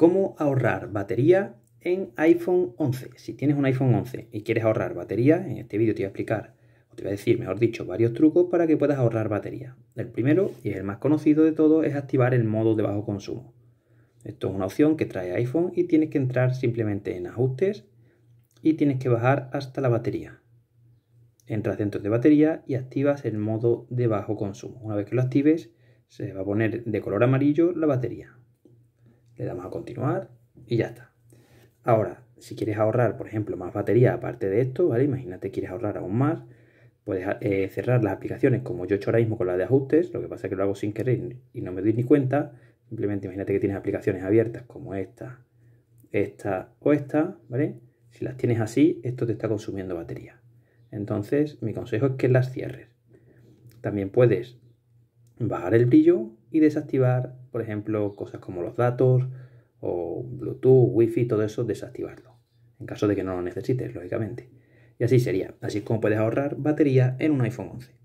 cómo ahorrar batería en iPhone 11. Si tienes un iPhone 11 y quieres ahorrar batería, en este vídeo te voy a explicar, o te voy a decir, mejor dicho, varios trucos para que puedas ahorrar batería. El primero, y es el más conocido de todos, es activar el modo de bajo consumo. Esto es una opción que trae iPhone y tienes que entrar simplemente en ajustes y tienes que bajar hasta la batería. Entras dentro de batería y activas el modo de bajo consumo. Una vez que lo actives, se va a poner de color amarillo la batería le damos a continuar y ya está. Ahora, si quieres ahorrar, por ejemplo, más batería aparte de esto, ¿vale? Imagínate que quieres ahorrar aún más, puedes eh, cerrar las aplicaciones como yo he hecho ahora mismo con las de ajustes, lo que pasa es que lo hago sin querer y no me doy ni cuenta. Simplemente imagínate que tienes aplicaciones abiertas como esta, esta o esta, ¿vale? Si las tienes así, esto te está consumiendo batería. Entonces, mi consejo es que las cierres. También puedes bajar el brillo y desactivar, por ejemplo, cosas como los datos o Bluetooth, Wi-Fi, todo eso, desactivarlo. En caso de que no lo necesites, lógicamente. Y así sería. Así como puedes ahorrar batería en un iPhone 11.